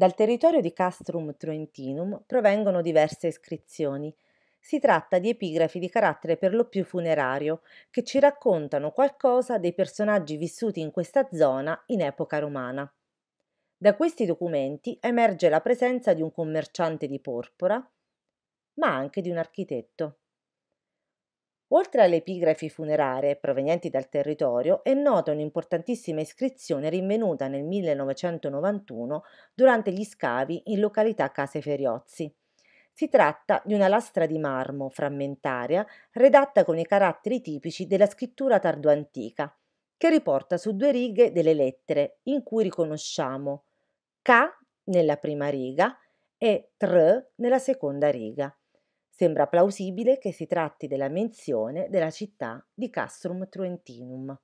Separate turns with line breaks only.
Dal territorio di Castrum Truentinum provengono diverse iscrizioni. Si tratta di epigrafi di carattere per lo più funerario, che ci raccontano qualcosa dei personaggi vissuti in questa zona in epoca romana. Da questi documenti emerge la presenza di un commerciante di porpora, ma anche di un architetto. Oltre alle epigrafi funerarie provenienti dal territorio, è nota un'importantissima iscrizione rinvenuta nel 1991 durante gli scavi in località Case Feriozzi. Si tratta di una lastra di marmo frammentaria redatta con i caratteri tipici della scrittura tardoantica, che riporta su due righe delle lettere in cui riconosciamo K nella prima riga e TR nella seconda riga. Sembra plausibile che si tratti della menzione della città di Castrum Truentinum.